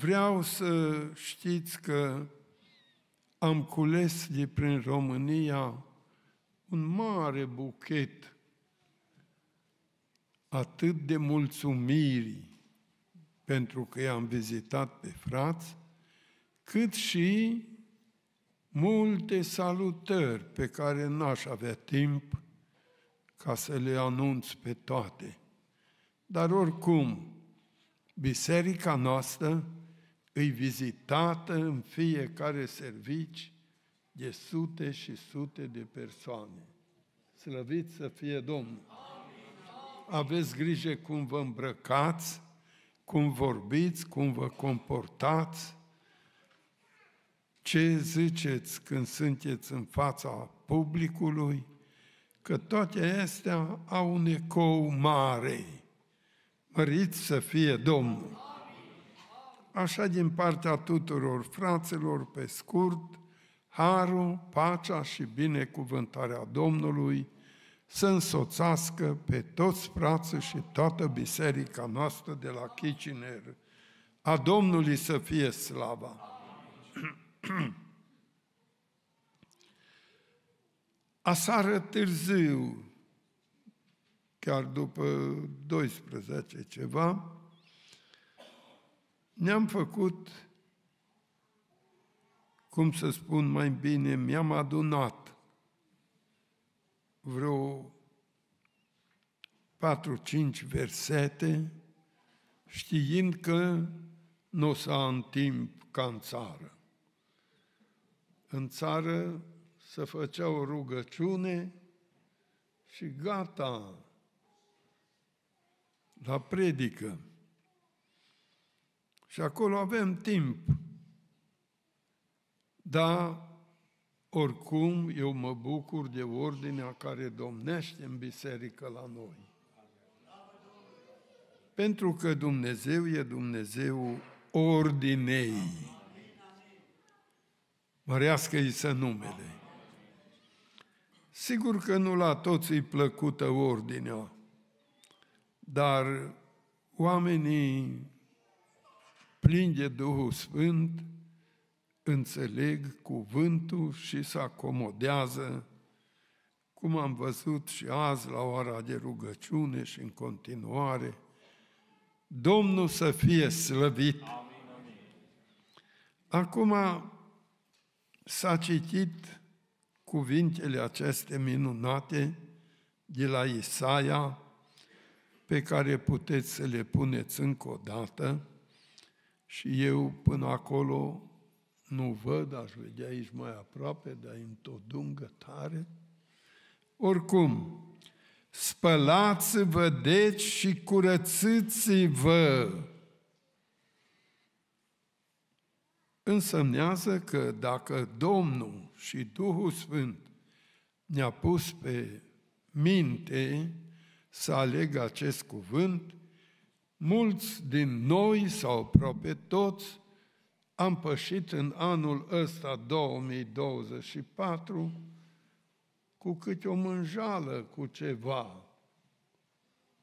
Vreau să știți că am cules de prin România un mare buchet atât de mulțumiri pentru că i-am vizitat pe frați, cât și multe salutări pe care n-aș avea timp ca să le anunț pe toate. Dar oricum, biserica noastră îi vizitată în fiecare servici de sute și sute de persoane. Slăvit să fie Domnul! Aveți grijă cum vă îmbrăcați, cum vorbiți, cum vă comportați, ce ziceți când sunteți în fața publicului, că toate acestea au un ecou mare. Măriți să fie Domnul! așa din partea tuturor fraților, pe scurt, harul, pacea și binecuvântarea Domnului să însoțească pe toți frații și toată biserica noastră de la Kitchener. A Domnului să fie slava! Asară târziu, chiar după 12 ceva, ne-am făcut, cum să spun mai bine, mi-am adunat vreo 4-5 versete, știind că nu o să am timp ca în țară. În țară să făcea o rugăciune și gata, la predică. Și acolo avem timp. Dar oricum, eu mă bucur de ordinea care domnește în biserică la noi. Pentru că Dumnezeu e Dumnezeu ordinei. Mărească-i să numele. Sigur că nu la toți îi plăcută ordinea, dar oamenii plin de Duhul Sfânt, înțeleg cuvântul și se acomodează, cum am văzut și azi la ora de rugăciune și în continuare. Domnul să fie slăvit! Acum s-a citit cuvintele aceste minunate de la Isaia, pe care puteți să le puneți încă o dată, și eu până acolo nu văd, aș vedea aici mai aproape, dar e într-o dungă tare. Oricum, spălați-vă deci și curățiți-vă. Însemnează că dacă Domnul și Duhul Sfânt ne-a pus pe minte să aleg acest cuvânt, Mulți din noi, sau aproape toți, am pășit în anul ăsta 2024 cu câte o mânjală, cu ceva.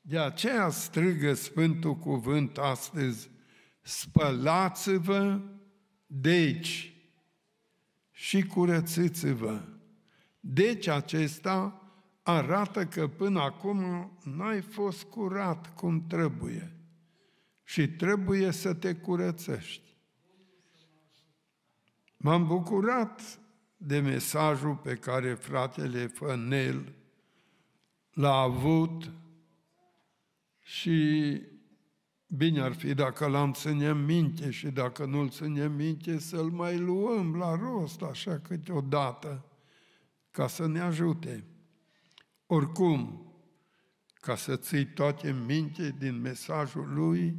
De aceea strigă Sfântul Cuvânt astăzi, spălați-vă, deci, și curățiți-vă. Deci acesta arată că până acum n-ai fost curat cum trebuie și trebuie să te curățești. M-am bucurat de mesajul pe care fratele Fănel l-a avut și bine ar fi dacă l-am ținem minte și dacă nu-l ținem minte să-l mai luăm la rost așa câteodată ca să ne ajute. Oricum, ca să ții toate minte din mesajul lui,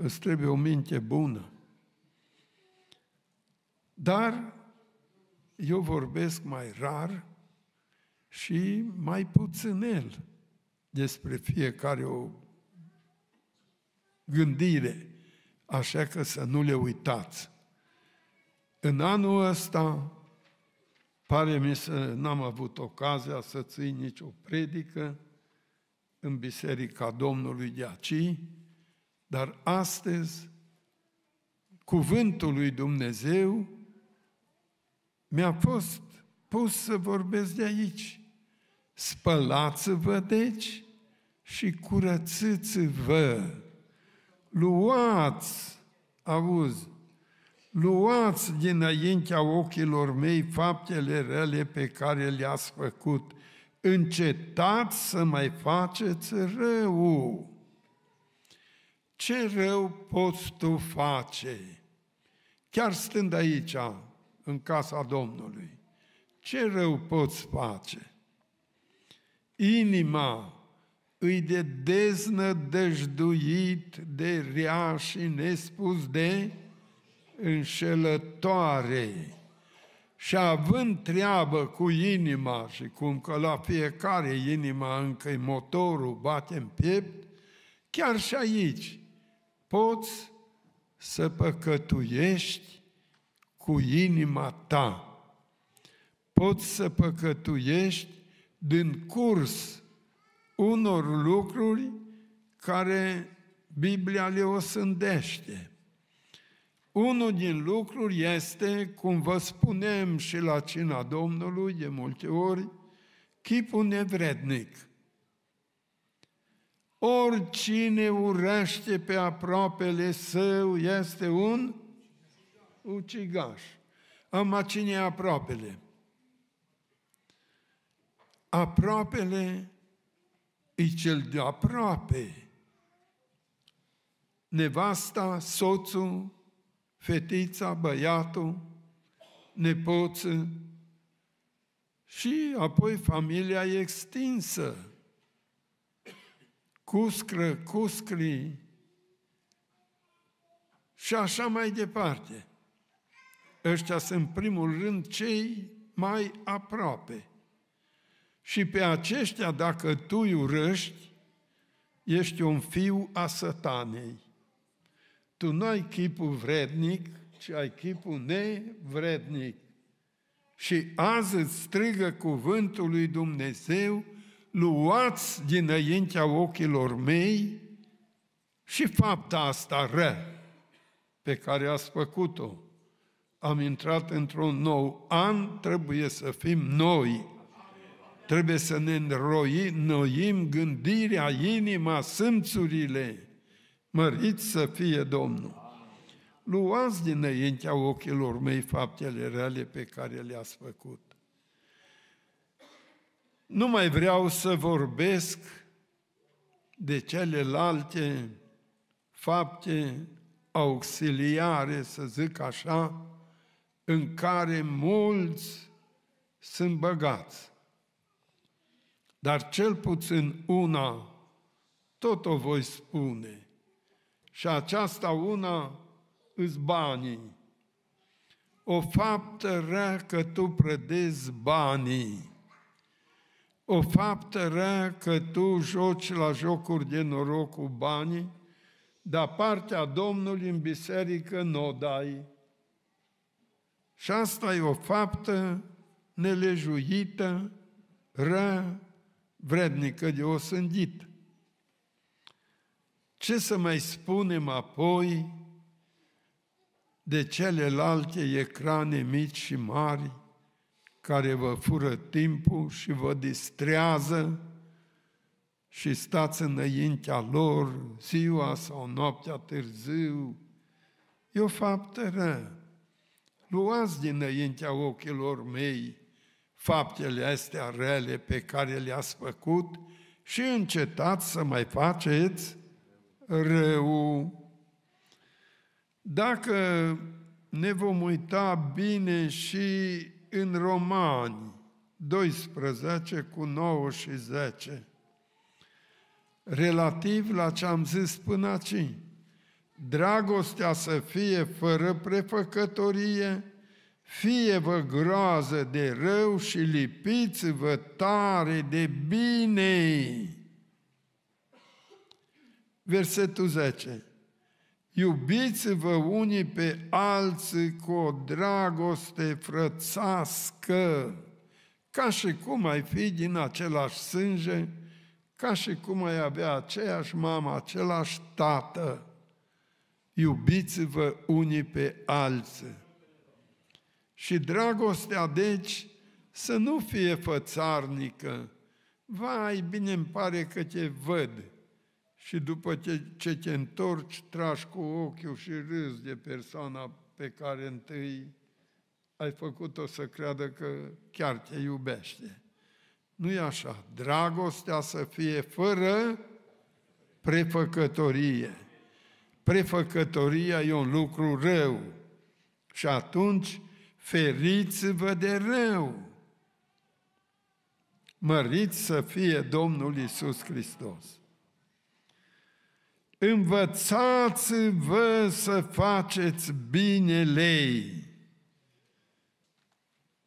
îți trebuie o minte bună. Dar eu vorbesc mai rar și mai puținel despre fiecare o gândire, așa că să nu le uitați. În anul ăsta, pare mi să n-am avut ocazia să țin nicio predică în Biserica Domnului de Acii, dar astăzi, cuvântul lui Dumnezeu mi-a fost pus să vorbesc de aici. Spălați-vă, deci, și curățiți-vă. Luați, auzi, luați dinaintea ochilor mei faptele rele pe care le-ați făcut. Încetați să mai faceți răul ce rău poți tu face? Chiar stând aici, în casa Domnului, ce rău poți face? Inima îi de deznădăjduit, de rea și nespus de înșelătoare. Și având treabă cu inima și cum că la fiecare inima încă motorul bate în piept, chiar și aici poți să păcătuiești cu inima ta. Poți să păcătuiești din curs unor lucruri care Biblia le osândește. Unul din lucruri este, cum vă spunem și la cina Domnului de multe ori, chipul nevrednic – Oricine urăște pe aproapele său este un ucigaș. Am cine e aproapele? Aproapele e cel de aproape. Nevasta, soțul, fetița, băiatul, nepoții și apoi familia extinsă cuscră, cuscri și așa mai departe. Ăștia sunt, în primul rând, cei mai aproape. Și pe aceștia, dacă tu îi urăști, ești un fiu a satanei. Tu nu ai chipul vrednic, ci ai chipul nevrednic. Și azi îți strigă cuvântul lui Dumnezeu, luați dinaintea ochilor mei și fapta asta ră pe care ați făcut-o. Am intrat într-un nou an, trebuie să fim noi. Trebuie să ne înroim, noim gândirea, inima, simțurile. Măriți să fie Domnul. Luați dinaintea ochilor mei faptele reale pe care le-ați făcut. Nu mai vreau să vorbesc de celelalte fapte auxiliare, să zic așa, în care mulți sunt băgați. Dar cel puțin una tot o voi spune. Și aceasta una îți banii. O faptă rea că tu prădezi banii o faptă rea că tu joci la jocuri de noroc cu banii, dar partea Domnului în biserică nu o dai. Și asta e o faptă nelejuită, rea, vrednică de osândit. Ce să mai spunem apoi de celelalte ecrane mici și mari care vă fură timpul și vă distrează și stați înaintea lor ziua sau noaptea târziu, e o faptă rea. Luați dinaintea ochilor mei faptele astea rele pe care le-ați făcut și încetați să mai faceți rău. Dacă ne vom uita bine și în Romani 12 cu 9 și 10, relativ la ce am zis până aici. Dragostea să fie fără prefăcătorie, fie-vă groază de rău și lipiți-vă tare de bine. Versetul 10. Iubiți-vă unii pe alții cu o dragoste frățască, ca și cum ai fi din același sânge, ca și cum ai avea aceeași mamă, același tată. Iubiți-vă unii pe alții. Și dragostea, deci, să nu fie fățarnică. Vai, bine îmi pare că te văd și după ce, ce te întorci, tragi cu ochiul și râzi de persoana pe care întâi ai făcut-o să creadă că chiar te iubește. Nu e așa. Dragostea să fie fără prefăcătorie. Prefăcătoria e un lucru rău. Și atunci, feriți-vă de rău. Măriți să fie Domnul Isus Hristos învățați-vă să faceți binelei,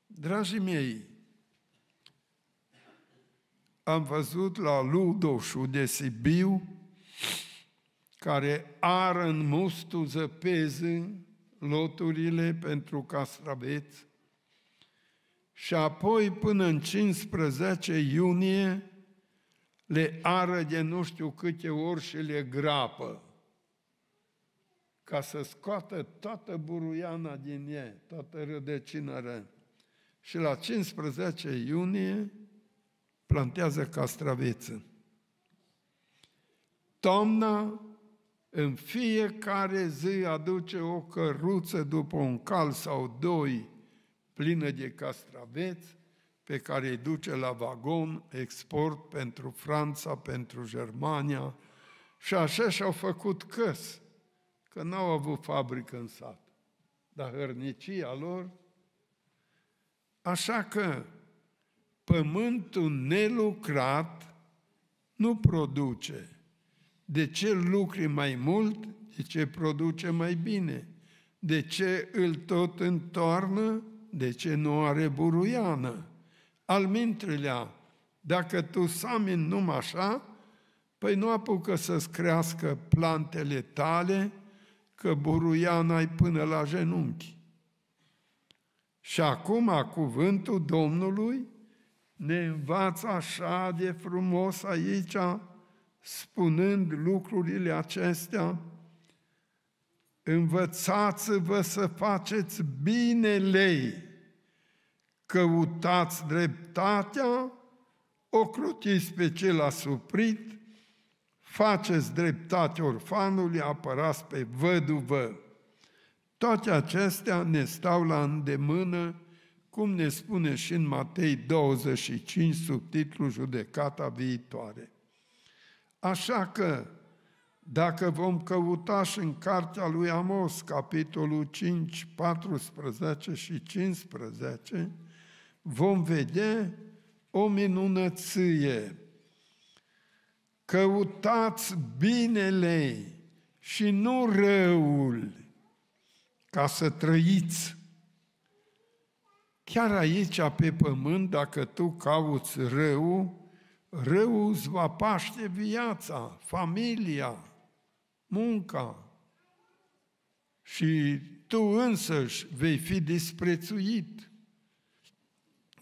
Dragii mei, am văzut la Ludoșu de Sibiu, care ară în mustu zăpeză loturile pentru castraveți, și apoi până în 15 iunie le ară de nu știu câte ori și le grapă, ca să scoată toată buruiana din ei, toată rădăcina rea. Și la 15 iunie plantează castraveță. Toamna în fiecare zi aduce o căruță după un cal sau doi plină de castraveți pe care îi duce la vagon, export pentru Franța, pentru Germania și așa și-au făcut căs, că n-au avut fabrică în sat. Dar hărnicia lor, așa că pământul nelucrat nu produce. De ce lucri mai mult, de ce produce mai bine? De ce îl tot întoarnă? De ce nu are buruiană? Al mintrilea, dacă tu samin numai așa, păi nu apucă să-ți crească plantele tale, că buruiana ai până la genunchi. Și acum cuvântul Domnului ne învață așa de frumos aici, spunând lucrurile acestea, învățați-vă să faceți binelei căutați dreptatea, ocrutiți pe cel asuprit, faceți dreptate orfanului, apărați pe văduvă. Toate acestea ne stau la îndemână, cum ne spune și în Matei 25, sub titlul Judecata viitoare. Așa că, dacă vom căuta și în cartea lui Amos, capitolul 5, 14 și 15, vom vedea o minunăție. Căutați binele și nu răul ca să trăiți. Chiar aici, pe pământ, dacă tu cauți rău, rău îți va paște viața, familia, munca. Și tu însăși vei fi disprețuit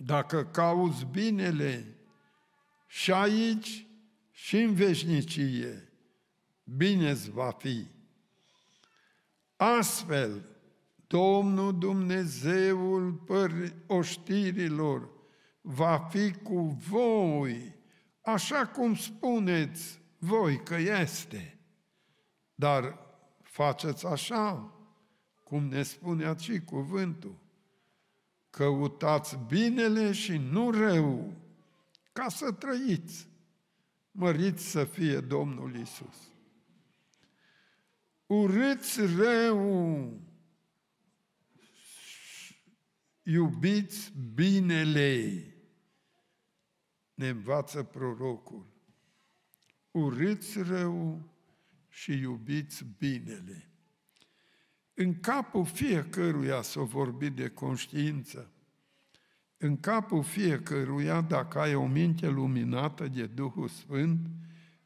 dacă cauți binele și aici și în veșnicie, bine-ți va fi. Astfel, Domnul Dumnezeul oștirilor va fi cu voi, așa cum spuneți voi că este. Dar faceți așa, cum ne spune și cuvântul. Căutați binele și nu rău, ca să trăiți. Măriți să fie Domnul Isus. Urâți rău, iubiți binele, ne învață prorocul. Urâți rău și iubiți binele în capul fiecăruia să vorbi de conștiință. În capul fiecăruia, dacă ai o minte luminată de Duhul Sfânt,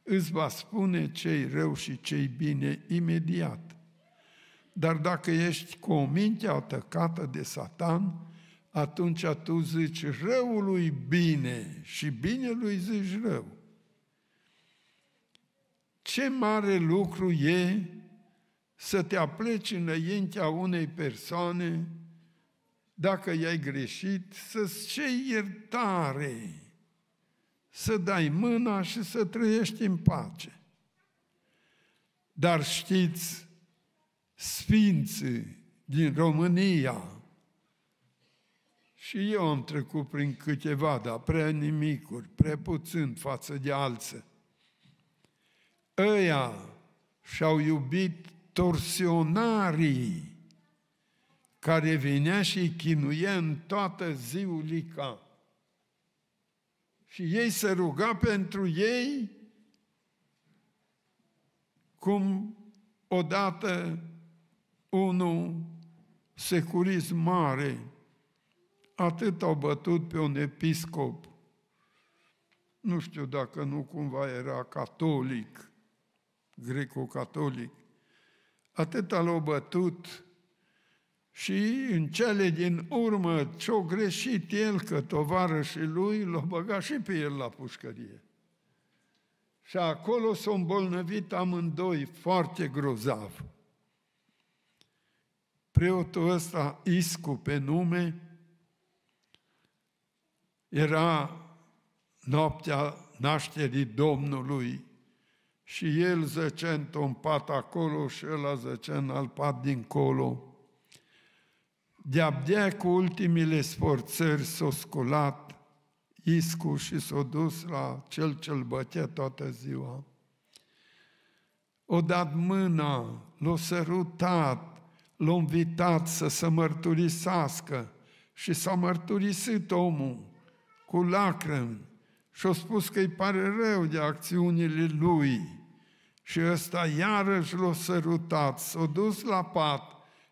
îți va spune ce-i rău și ce-i bine imediat. Dar dacă ești cu o minte atacată de Satan, atunci tu zici răului bine și binelui zici rău. Ce mare lucru e să te apleci înaintea unei persoane, dacă i-ai greșit, să-ți cei iertare, să dai mâna și să trăiești în pace. Dar știți, sfinții din România, și eu am trecut prin câteva, dar prea nimicuri, prea puțin față de alții. Ăia și-au iubit extorsionarii care venea și îi chinuia în toată ziulica. Și ei se ruga pentru ei cum odată unul securist mare atât au bătut pe un episcop. Nu știu dacă nu cumva era catolic, greco-catolic atât l-au bătut și în cele din urmă ce-o greșit el că tovarășii lui l-a băgat și pe el la pușcărie. Și acolo s-au îmbolnăvit amândoi foarte grozav. Preotul ăsta, Iscu pe nume, era noaptea nașterii Domnului și el zăcea într-un pat acolo și ăla zăcea în alt pat dincolo. De-abia cu ultimile sforțări s-a sculat iscu și s-a dus la cel ce-l bătea toată ziua. O dat mâna, l-a sărutat, l-a invitat să se mărturisească și s-a mărturisit omul cu lacrimi și a spus că îi pare rău de acțiunile lui și ăsta iarăși l-a sărutat, s-a dus la pat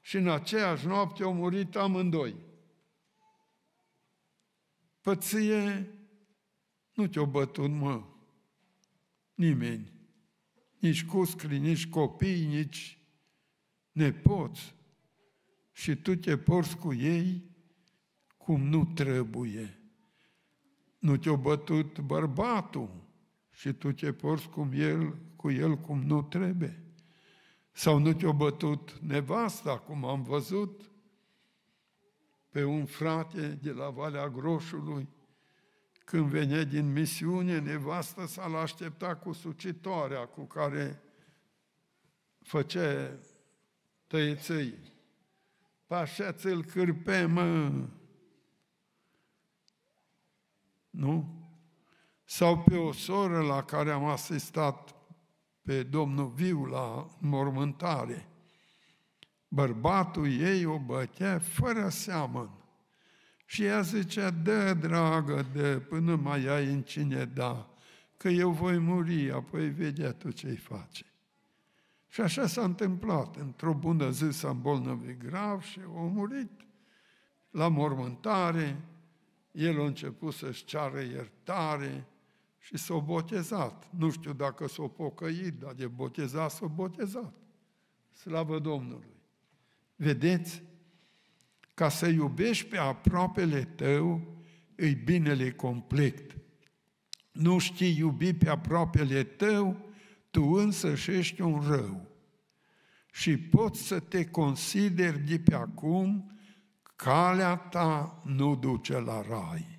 și în aceeași noapte au murit amândoi. Păție nu te-o bătut, mă, nimeni. Nici cuscri, nici copii, nici nepoți. Și tu te porți cu ei cum nu trebuie. Nu te-o bătut bărbatul și tu te porți cum el cu el cum nu trebuie? Sau nu te-o bătut nevasta, cum am văzut, pe un frate de la Valea Groșului, când venea din misiune, nevastă s-a l-aștepta cu sucitoarea cu care făcea tăieței. Pașa ți-l cârpe, mă! Nu? Sau pe o soră la care am asistat pe Domnul viu la mormântare. Bărbatul ei o bătea fără seamăn. Și ea zicea, dă, dragă, de până mai ai în cine da, că eu voi muri, apoi vedea tu ce-i face. Și așa s-a întâmplat. Într-o bună zi s-a îmbolnăvit grav și a murit. La mormântare, el a început să-și ceară iertare, și s-a botezat. Nu știu dacă s-a pocăit, dar de botezat s-a botezat. Slavă Domnului! Vedeți? Ca să iubești pe aproapele tău, îi binele complet. Nu știi iubi pe aproapele tău, tu însă și ești un rău. Și poți să te consideri de pe acum, calea ta nu duce la rai.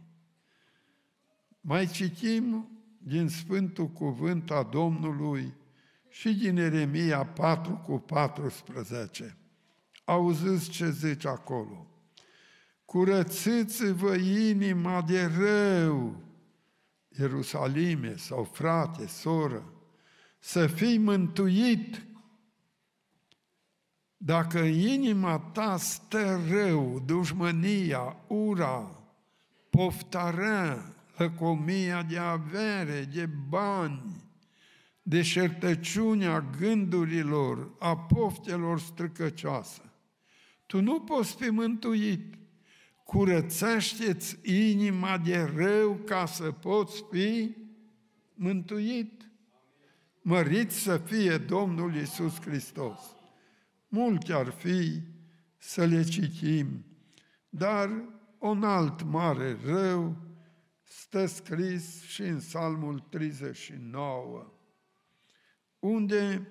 Mai citim din Sfântul Cuvânt a Domnului și din Eremia 4 cu 14. Auziți ce zice acolo. Curățiți-vă inima de rău, Ierusalime sau frate, soră, să fii mântuit. Dacă în inima ta stă rău, dușmânia, ura, poftarea, lăcomia de avere, de bani, deșertăciunea gândurilor, a poftelor stricăcioasă. Tu nu poți fi mântuit. Curățește-ți inima de rău ca să poți fi mântuit. Mărit să fie Domnul Iisus Hristos. Multe ar fi să le citim, dar un alt mare rău stă scris și în Psalmul 39, unde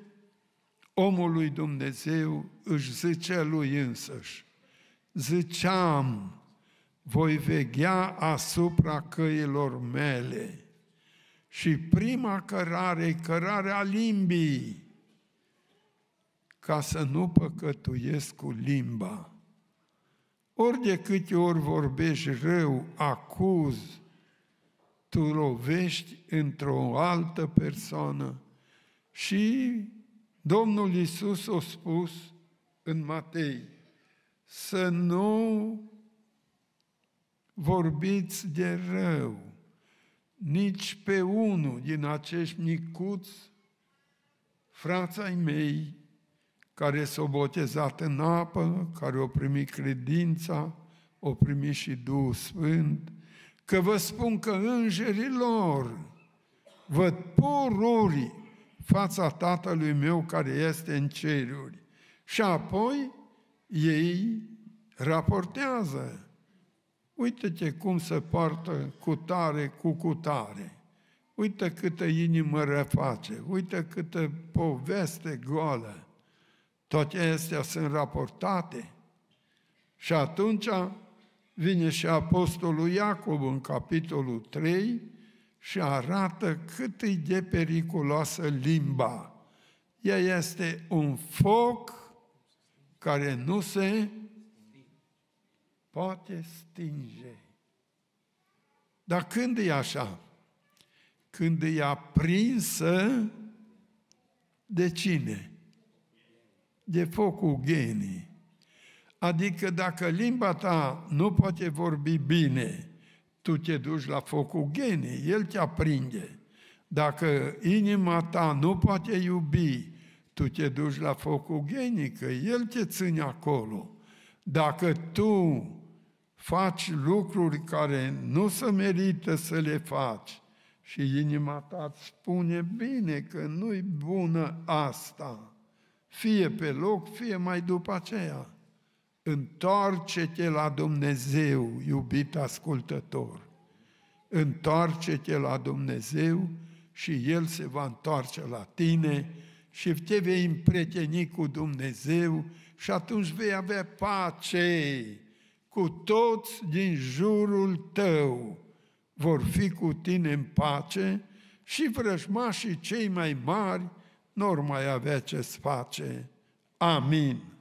omul lui Dumnezeu își zice lui însăși, ziceam, voi veghea asupra căilor mele. Și prima cărare e cărarea limbii, ca să nu păcătuiesc cu limba. Ori de câte ori vorbești rău, acuzi, tu lovești într-o altă persoană. Și Domnul Iisus a spus în Matei, să nu vorbiți de rău nici pe unul din acești micuți frații mei care s-au botezat în apă, care au primit credința, au primit și Duhul Sfânt, că vă spun că îngerii lor văd pururi fața Tatălui meu care este în ceruri. Și apoi ei raportează. Uite-te cum se poartă cu tare, cu cutare. Uite câtă inimă reface, uite câtă poveste goală. Toate acestea sunt raportate. Și atunci vine și Apostolul Iacob în capitolul 3 și arată cât e de periculoasă limba. Ea este un foc care nu se poate stinge. Dar când e așa? Când e aprinsă de cine? De focul genii. Adică dacă limba ta nu poate vorbi bine, tu te duci la focul genii, el te aprinde. Dacă inima ta nu poate iubi, tu te duci la focul genii, că el te ține acolo. Dacă tu faci lucruri care nu se merită să le faci și inima ta îți spune bine că nu-i bună asta, fie pe loc, fie mai după aceea Întoarce-te la Dumnezeu, iubit ascultător. Întoarce-te la Dumnezeu și El se va întoarce la tine și te vei împrieteni cu Dumnezeu și atunci vei avea pace cu toți din jurul tău. Vor fi cu tine în pace și vrăjmașii cei mai mari nu mai avea ce-ți face. Amin.